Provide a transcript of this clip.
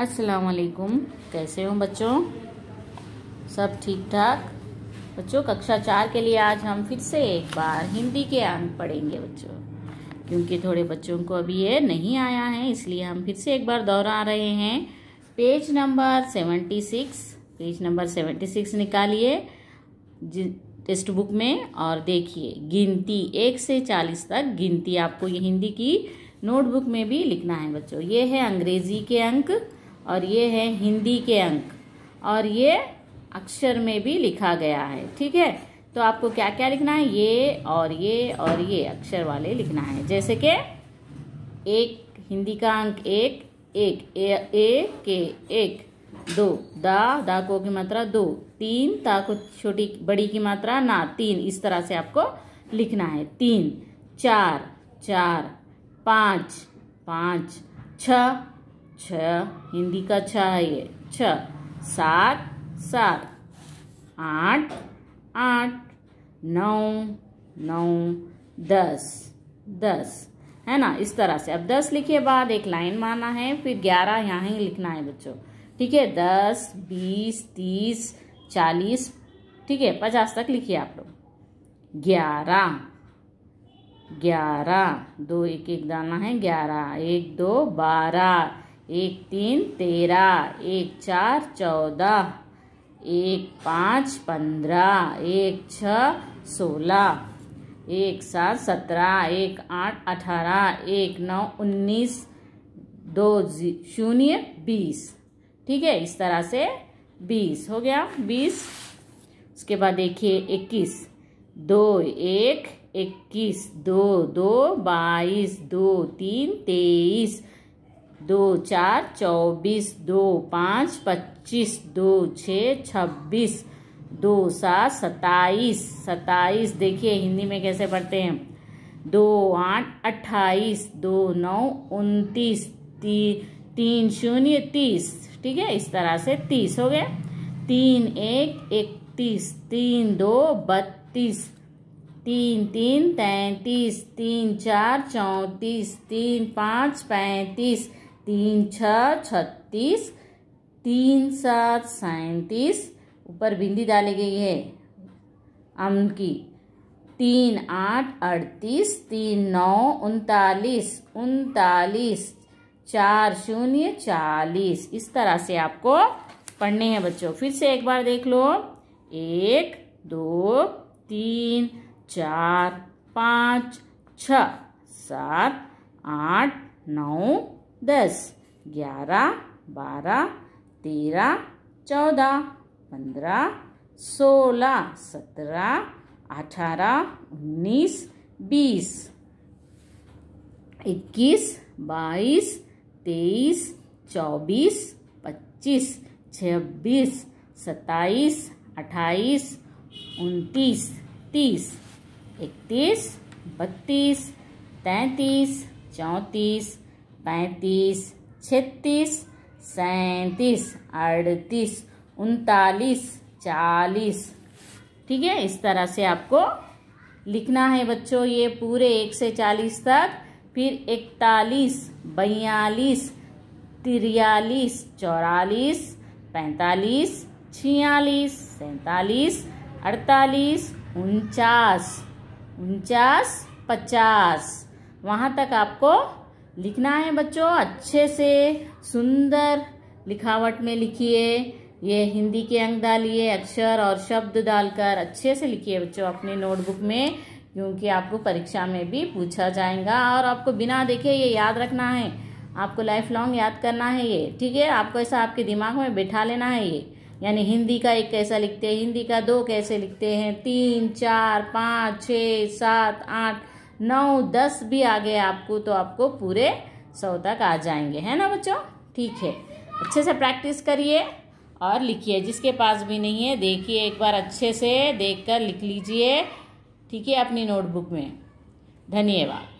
अस्सलाम वालेकुम कैसे हो बच्चों सब ठीक ठाक बच्चों कक्षा चार के लिए आज हम फिर से एक बार हिंदी के अंक पढ़ेंगे बच्चों क्योंकि थोड़े बच्चों को अभी ये नहीं आया है इसलिए हम फिर से एक बार दोहरा रहे हैं page number seventy six page number seventy six निकालिए टेक्स्ट बुक में और देखिए गिनती एक से चालीस तक गिनती आपको ये हिंदी की नोटबुक में भी लिखना है बच्चों ये है अंग्रेजी के अंक और ये है हिंदी के अंक और ये अक्षर में भी लिखा गया है ठीक है तो आपको क्या क्या लिखना है ये और ये और ये अक्षर वाले लिखना है जैसे कि एक हिंदी का अंक एक एक ए, ए के एक दो दा दा को की मात्रा दो तीन ता को छोटी बड़ी की मात्रा ना तीन इस तरह से आपको लिखना है तीन चार चार पाँच पाँच छ छ हिंदी का छ है ये छ सात सात आठ आठ नौ नौ दस दस है ना इस तरह से अब दस लिखे बाद एक लाइन माना है फिर ग्यारह यहाँ ही लिखना है बच्चों ठीक है दस बीस तीस चालीस ठीक है पचास तक लिखिए आप लोग ग्यारह ग्यारह दो एक एक दाना है ग्यारह एक दो बारह एक तीन तेरह एक चार चौदह एक पाँच पंद्रह एक छः सोलह एक सात सत्रह एक आठ अठारह एक नौ उन्नीस दो शून्य बीस ठीक है इस तरह से बीस हो गया बीस उसके बाद देखिए इक्कीस दो एक इक्कीस दो दो बाईस दो तीन तेईस दो चार चौबीस दो पाँच पच्चीस दो छः छब्बीस दो सात सताईस सताईस देखिए हिंदी में कैसे पढ़ते हैं दो आठ अट्ठाईस दो नौ उनतीस ती, तीन शून्य तीस ठीक है इस तरह से तीस हो गए तीन एक इकतीस तीन दो बत्तीस तीन तीन तैंतीस तीन चार चौंतीस तीन पाँच पैंतीस तीन छः छत्तीस तीन सात सैंतीस ऊपर बिंदी डाली गई है अम की तीन आठ अड़तीस तीन नौ उनतालीस उनतालीस चार शून्य चालीस इस तरह से आपको पढ़ने हैं बच्चों फिर से एक बार देख लो एक दो तीन चार पाँच छ सात आठ नौ दस ग्यारह बारह तेरह चौदह पंद्रह सोलह सत्रह अठारह उन्नीस बीस इक्कीस बाईस तेईस चौबीस पच्चीस छब्बीस सत्ताईस अट्ठाईस उनतीस तीस इकतीस बत्तीस तैंतीस चौंतीस पैंतीस छत्तीस सैंतीस अड़तीस उनतालीस चालीस ठीक है इस तरह से आपको लिखना है बच्चों ये पूरे एक से चालीस तक फिर इकतालीस बयालीस तिरयालीस चौरालीस पैंतालीस छियालीस सैंतालीस अड़तालीस उनचास उनचास पचास वहाँ तक आपको लिखना है बच्चों अच्छे से सुंदर लिखावट में लिखिए ये हिंदी के अंक डालिए अक्षर और शब्द डालकर अच्छे से लिखिए बच्चों अपने नोटबुक में क्योंकि आपको परीक्षा में भी पूछा जाएगा और आपको बिना देखे ये याद रखना है आपको लाइफ लॉन्ग याद करना है ये ठीक है आपको ऐसा आपके दिमाग में बैठा लेना है ये यानी हिंदी का एक कैसा लिखते हैं हिंदी का दो कैसे लिखते हैं तीन चार पाँच छः सात आठ नौ दस भी आ गए आपको तो आपको पूरे सौ तक आ जाएंगे है ना बच्चों ठीक है अच्छे से प्रैक्टिस करिए और लिखिए जिसके पास भी नहीं है देखिए एक बार अच्छे से देखकर लिख लीजिए ठीक है अपनी नोटबुक में धन्यवाद